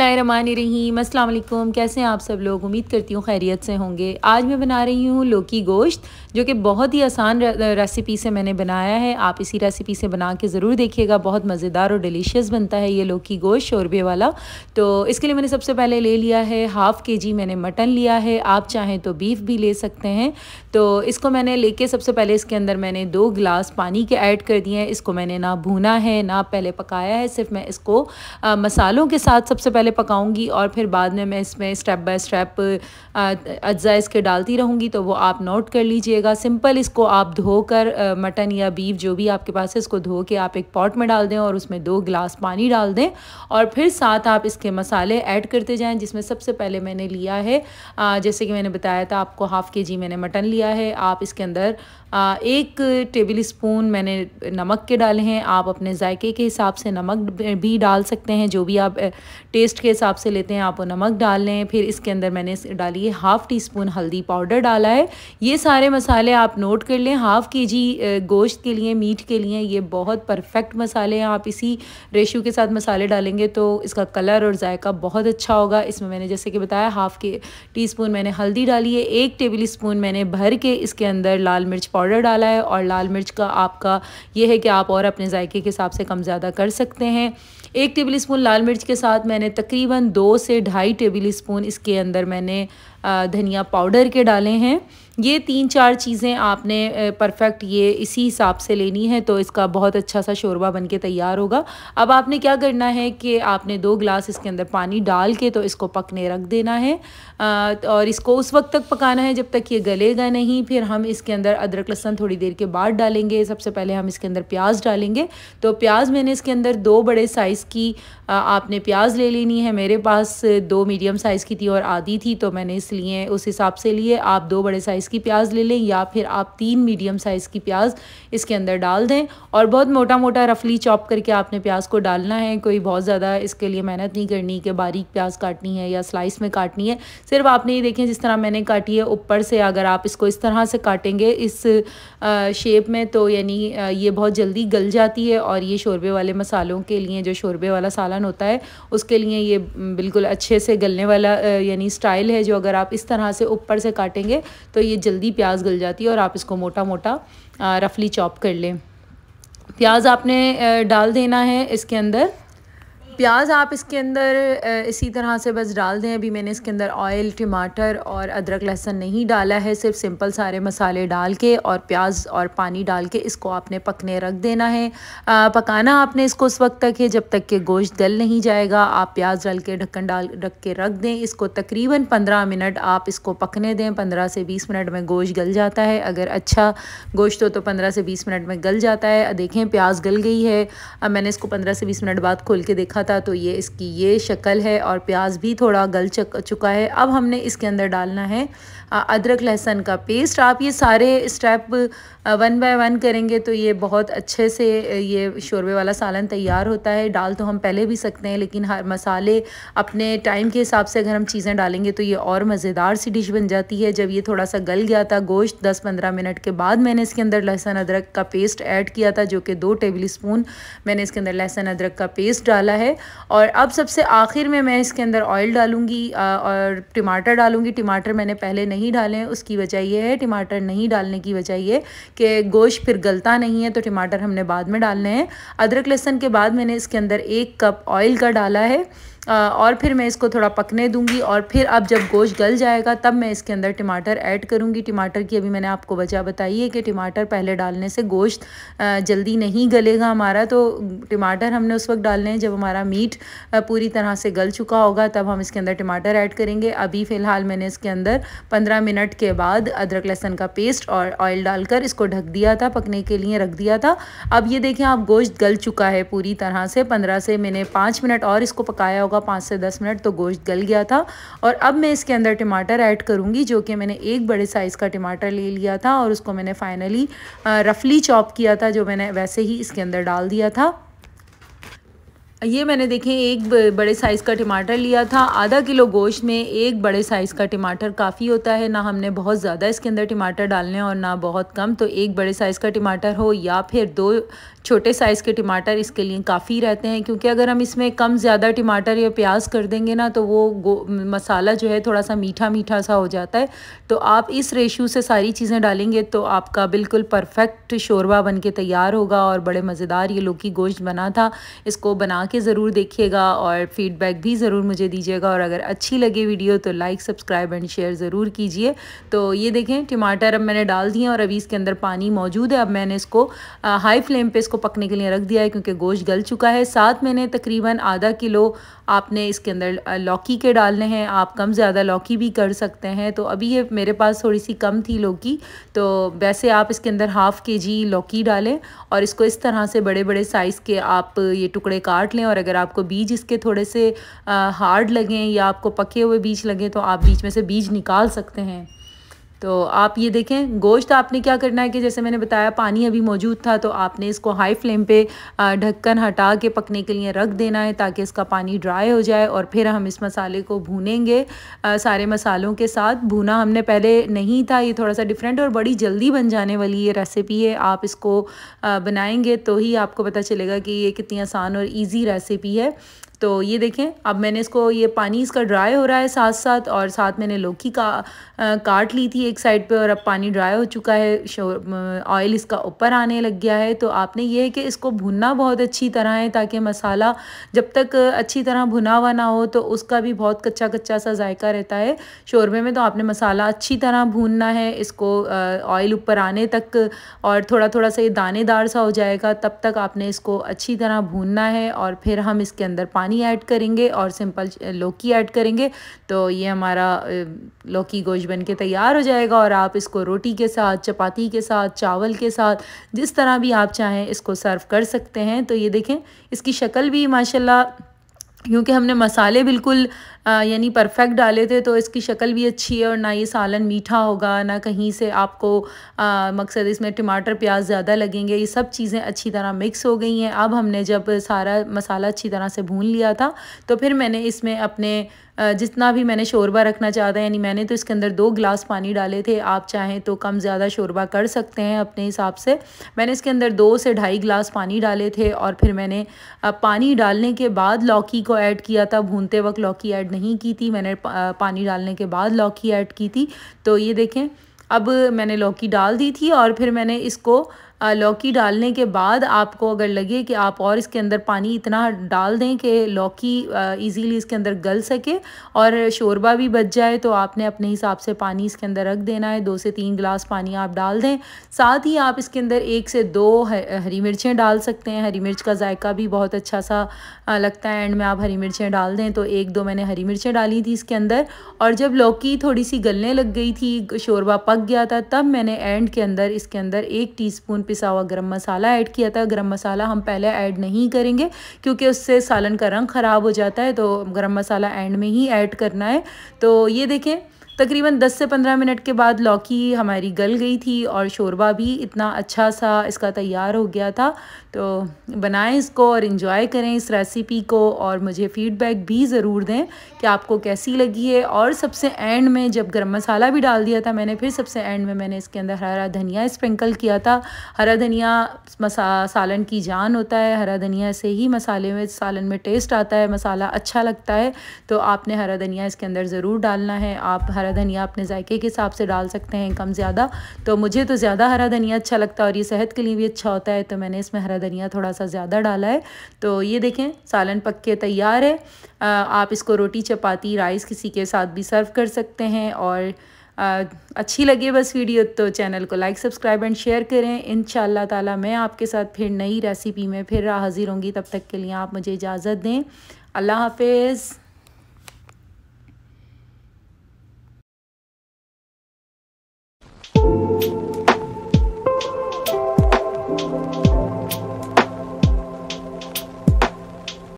बसमीम असल कैसे हैं आप सब लोग उम्मीद करती हूँ खैरियत से होंगे आज मैं बना रही हूँ लोकी गोश्त जो कि बहुत ही आसान रेसिपी से मैंने बनाया है आप इसी रेसिपी से बना के ज़रूर देखिएगा बहुत मज़ेदार और डिलीशियस बनता है ये लोकी गोश्त शोरबे वाला तो इसके लिए मैंने सबसे पहले ले लिया है हाफ़ के जी मैंने मटन लिया है आप चाहें तो बीफ भी ले सकते हैं तो इसको मैंने लेके सबसे पहले इसके अंदर मैंने दो गिलास पानी के ऐड कर दिए हैं इसको मैंने ना भूना है ना पहले पकाया है सिर्फ मैं इसको मसालों के साथ सबसे पहले पहले पकाऊंगी और फिर बाद में मैं इसमें स्टेप बाय स्टेप अज्जा इसके डालती रहूँगी तो वो आप नोट कर लीजिएगा सिंपल इसको आप धोकर मटन या बीफ जो भी आपके पास है इसको धो के आप एक पॉट में डाल दें और उसमें दो गिलास पानी डाल दें और फिर साथ आप इसके मसाले ऐड करते जाएँ जिसमें सबसे पहले मैंने लिया है जैसे कि मैंने बताया था आपको हाफ़ के जी मैंने मटन लिया है आप इसके अंदर एक टेबल स्पून मैंने नमक के डाले हैं आप अपने जायके के हिसाब से नमक भी डाल सकते हैं जो भी आप टेस्ट टेस्ट के हिसाब से लेते हैं आप वो नमक डाल लें फिर इसके अंदर मैंने डाली है हाफ़ टी स्पून हल्दी पाउडर डाला है ये सारे मसाले आप नोट कर लें हाफ़ के जी गोश्त के लिए मीट के लिए ये बहुत परफेक्ट मसाले हैं आप इसी रेशो के साथ मसाले डालेंगे तो इसका कलर और ज़ायका बहुत अच्छा होगा इसमें मैंने जैसे कि बताया हाफ़ के टी स्पून मैंने हल्दी डाली है एक टेबल स्पून मैंने भर के इसके अंदर लाल मिर्च पाउडर डाला है और लाल मिर्च का आपका यह है कि आप और अपने जायके के हिसाब से कम ज़्यादा कर सकते हैं एक टेबल स्पून लाल मिर्च के साथ मैंने तकरीबन दो से ढाई टेबल स्पून इसके अंदर मैंने धनिया पाउडर के डाले हैं ये तीन चार चीज़ें आपने परफेक्ट ये इसी हिसाब से लेनी है तो इसका बहुत अच्छा सा शोरबा बन के तैयार होगा अब आपने क्या करना है कि आपने दो ग्लास इसके अंदर पानी डाल के तो इसको पकने रख देना है और इसको उस वक्त तक पकाना है जब तक ये गलेगा नहीं फिर हम इसके अंदर अदरक लहसन थोड़ी देर के बाद डालेंगे सबसे पहले हम इसके अंदर प्याज डालेंगे तो प्याज मैंने इसके अंदर दो बड़े साइज़ की आपने प्याज ले लेनी है मेरे पास दो मीडियम साइज़ की थी और आधी थी तो मैंने इसलिए उस हिसाब से लिए आप दो बड़े साइज़ साइज़ की प्याज ले लें या फिर आप तीन मीडियम साइज़ की प्याज इसके अंदर डाल दें और बहुत मोटा मोटा रफली चॉप करके आपने प्याज को डालना है कोई बहुत ज़्यादा इसके लिए मेहनत नहीं करनी कि बारीक प्याज काटनी है या स्लाइस में काटनी है सिर्फ आपने ये देखें जिस तरह मैंने काटी है ऊपर से अगर आप इसको इस तरह से काटेंगे इस शेप में तो यानी ये बहुत जल्दी गल जाती है और ये शोरबे वाले मसालों के लिए जो शोरबे वाला सालन होता है उसके लिए ये बिल्कुल अच्छे से गलने वाला यानी स्टाइल है जो अगर आप इस तरह से ऊपर से काटेंगे तो ये ये जल्दी प्याज गल जाती है और आप इसको मोटा मोटा रफली चॉप कर लें प्याज आपने डाल देना है इसके अंदर प्याज आप इसके अंदर इसी तरह से बस डाल दें अभी मैंने इसके अंदर ऑयल टमाटर और अदरक लहसुन नहीं डाला है सिर्फ सिंपल सारे मसाले डाल के और प्याज और पानी डाल के इसको आपने पकने रख देना है आ, पकाना आपने इसको उस वक्त तक है जब तक कि गोश्त गल नहीं जाएगा आप प्याज डाल के ढक्कन डाल रख के रख दें इसको तकरीबन पंद्रह मिनट आप इसको पकने दें पंद्रह से बीस मिनट में गोश्त गल जाता है अगर अच्छा गोश्त हो तो पंद्रह से बीस मिनट में गल जाता है देखें प्याज गल गई है अब मैंने इसको पंद्रह से बीस मिनट बाद खोल के देखा रखा था तो ये इसकी ये शक्ल है और प्याज भी थोड़ा गल चुका है अब हमने इसके अंदर डालना है अदरक लहसन का पेस्ट आप ये सारे स्टेप वन बाय वन करेंगे तो ये बहुत अच्छे से ये शोरबे वाला सालन तैयार होता है डाल तो हम पहले भी सकते हैं लेकिन हर मसाले अपने टाइम के हिसाब से अगर हम चीज़ें डालेंगे तो ये और मज़ेदार सी डिश बन जाती है जब ये थोड़ा सा गल गया था गोश्त दस पंद्रह मिनट के बाद मैंने इसके अंदर लहसुन अदरक का पेस्ट ऐड किया था जो कि दो टेबल स्पून मैंने इसके अंदर लहसुन अदरक का पेस्ट डाला है और अब सबसे आखिर में मैं इसके अंदर ऑयल डालूँगी और टमाटर डालूँगी टमाटर मैंने पहले नहीं नहीं डालें उसकी वजह यह है टमाटर नहीं डालने की वजह यह कि गोश्त फिर गलता नहीं है तो टमाटर हमने बाद में डालने हैं अदरक लहसन के बाद मैंने इसके अंदर एक कप ऑयल का डाला है और फिर मैं इसको थोड़ा पकने दूंगी और फिर अब जब गोश्त गल जाएगा तब मैं इसके अंदर टमाटर ऐड करूंगी टमाटर की अभी मैंने आपको वजह बताई है कि टमाटर पहले डालने से गोश्त जल्दी नहीं गलेगा हमारा तो टमाटर हमने उस वक्त डालने हैं जब हमारा मीट पूरी तरह से गल चुका होगा तब हम इसके अंदर टमाटर ऐड करेंगे अभी फ़िलहाल मैंने इसके अंदर पंद्रह मिनट के बाद अदरक लहसन का पेस्ट और ऑयल डालकर इसको ढक दिया था पकने के लिए रख दिया था अब ये देखें आप गोश्त गल चुका है पूरी तरह से पंद्रह से मैंने पाँच मिनट और इसको पकाया होगा होगा पाँच से दस मिनट तो गोश्त गल गया था और अब मैं इसके अंदर टमाटर ऐड करूँगी जो कि मैंने एक बड़े साइज़ का टमाटर ले लिया था और उसको मैंने फ़ाइनली रफली चॉप किया था जो मैंने वैसे ही इसके अंदर डाल दिया था ये मैंने देखें एक बड़े साइज़ का टमाटर लिया था आधा किलो गोश्त में एक बड़े साइज़ का टमाटर काफ़ी होता है ना हमने बहुत ज़्यादा इसके अंदर टमाटर डालने और ना बहुत कम तो एक बड़े साइज़ का टमाटर हो या फिर दो छोटे साइज़ के टमाटर इसके लिए काफ़ी रहते हैं क्योंकि अगर हम इसमें कम ज़्यादा टमाटर या प्याज कर देंगे ना तो वो मसाला जो है थोड़ा सा मीठा मीठा सा हो जाता है तो आप इस रेशू से सारी चीज़ें डालेंगे तो आपका बिल्कुल परफेक्ट शोरबा बन के तैयार होगा और बड़े मज़ेदार ये लौकी गोश्त बना था इसको बना के ज़रूर देखिएगा और फीडबैक भी ज़रूर मुझे दीजिएगा और अगर अच्छी लगे वीडियो तो लाइक सब्सक्राइब एंड शेयर ज़रूर कीजिए तो ये देखें टमाटर अब मैंने डाल दिए और अभी इसके अंदर पानी मौजूद है अब मैंने इसको हाई फ्लेम पर इसको पकने के लिए रख दिया है क्योंकि गोश्त गल चुका है साथ मैंने तकरीबन आधा किलो आपने इसके अंदर लौकी के डालने हैं आप कम ज़्यादा लौकी भी कर सकते हैं तो अभी ये मेरे पास थोड़ी सी कम थी लौकी तो वैसे आप इसके अंदर हाफ़ के जी लौकी डालें और इसको इस तरह से बड़े बड़े साइज़ के आप ये टुकड़े काट लें लें और अगर आपको बीज इसके थोड़े से हार्ड लगें या आपको पके हुए बीज लगें तो आप बीच में से बीज निकाल सकते हैं तो आप ये देखें गोश्त आपने क्या करना है कि जैसे मैंने बताया पानी अभी मौजूद था तो आपने इसको हाई फ्लेम पे ढक्कन हटा के पकने के लिए रख देना है ताकि इसका पानी ड्राई हो जाए और फिर हम इस मसाले को भूनेंगे सारे मसालों के साथ भूना हमने पहले नहीं था ये थोड़ा सा डिफरेंट और बड़ी जल्दी बन जाने वाली ये रेसिपी है आप इसको बनाएंगे तो ही आपको पता चलेगा कि ये कितनी आसान और ईजी रेसिपी है तो ये देखें अब मैंने इसको ये पानी इसका ड्राई हो रहा है साथ साथ और साथ मैंने लौकी का आ, काट ली थी एक साइड पे और अब पानी ड्राई हो चुका है ऑयल इसका ऊपर आने लग गया है तो आपने ये है कि इसको भुनना बहुत अच्छी तरह है ताकि मसाला जब तक अच्छी तरह भुना हुआ ना हो तो उसका भी बहुत कच्चा कच्चा सा जायका रहता है शोरबे में तो आपने मसाला अच्छी तरह भूनना है इसको ऑयल ऊपर आने तक और थोड़ा थोड़ा सा ये दानेदार सा हो जाएगा तब तक आपने इसको अच्छी तरह भूनना है और फिर हम इसके अंदर पानी पानी ऐड करेंगे और सिंपल लौकी ऐड करेंगे तो ये हमारा लौकी गोश्त बन के तैयार हो जाएगा और आप इसको रोटी के साथ चपाती के साथ चावल के साथ जिस तरह भी आप चाहें इसको सर्व कर सकते हैं तो ये देखें इसकी शक्ल भी माशाल्लाह क्योंकि हमने मसाले बिल्कुल यानी परफेक्ट डाले थे तो इसकी शक्ल भी अच्छी है और ना ये सालन मीठा होगा ना कहीं से आपको आ, मकसद इसमें टमाटर प्याज ज़्यादा लगेंगे ये सब चीज़ें अच्छी तरह मिक्स हो गई हैं अब हमने जब सारा मसाला अच्छी तरह से भून लिया था तो फिर मैंने इसमें अपने जितना भी मैंने शोरबा रखना चाहता है यानी मैंने तो इसके अंदर दो गिलास पानी डाले थे आप चाहें तो कम ज़्यादा शोरबा कर सकते हैं अपने हिसाब से मैंने इसके अंदर दो से ढाई गिलास पानी डाले थे और फिर मैंने पानी डालने के बाद लौकी को ऐड किया था भूनते वक्त लौकी ऐड नहीं की थी मैंने पानी डालने के बाद लौकी ऐड की थी तो ये देखें अब मैंने लौकी डाल दी थी और फिर मैंने इसको लौकी डालने के बाद आपको अगर लगे कि आप और इसके अंदर पानी इतना डाल दें कि लौकी इजीली इसके अंदर गल सके और शोरबा भी बच जाए तो आपने अपने हिसाब से पानी इसके अंदर रख देना है दो से तीन गिलास पानी आप डाल दें साथ ही आप इसके अंदर एक से दो हरी मिर्चें डाल सकते हैं हरी मिर्च का जायका भी बहुत अच्छा सा लगता है एंड में आप हरी मिर्चें डाल दें तो एक दो मैंने हरी मिर्चें डाली थी इसके अंदर और जब लौकी थोड़ी सी गलने लग गई थी शोरबा पक पक गया था तब मैंने एंड के अंदर इसके अंदर एक टीस्पून पिसा हुआ गरम मसाला ऐड किया था गरम मसाला हम पहले ऐड नहीं करेंगे क्योंकि उससे सालन का रंग ख़राब हो जाता है तो गरम मसाला एंड में ही ऐड करना है तो ये देखें तकरीबन 10 से 15 मिनट के बाद लौकी हमारी गल गई थी और शोरबा भी इतना अच्छा सा इसका तैयार हो गया था तो बनाएं इसको और इन्जॉय करें इस रेसिपी को और मुझे फ़ीडबैक भी ज़रूर दें कि आपको कैसी लगी है और सबसे एंड में जब गर्म मसाला भी डाल दिया था मैंने फिर सबसे एंड में मैंने इसके अंदर हरा धनिया स्प्रिंकल किया था हरा धनिया मसा सालन की जान होता है हरा धनिया से ही मसाले में सालन में टेस्ट आता है मसाला अच्छा लगता है तो आपने हरा धनिया इसके अंदर ज़रूर डालना है आप हरा धनिया अपने जायके के हिसाब से डाल सकते हैं कम ज़्यादा तो मुझे तो ज़्यादा हरा धनिया अच्छा लगता है और ये सेहत के लिए भी अच्छा होता है तो मैंने इसमें हरा धनिया थोड़ा सा ज़्यादा डाला है तो ये देखें सालन पक के तैयार है आप इसको रोटी चपाती राइस किसी के साथ भी सर्व कर सकते हैं और आ, अच्छी लगी बस वीडियो तो चैनल को लाइक सब्सक्राइब एंड शेयर करें इन ताला मैं आपके साथ फिर नई रेसिपी में फिर हाजिर होंगी तब तक के लिए आप मुझे इजाज़त दें अल्लाह हाफिज़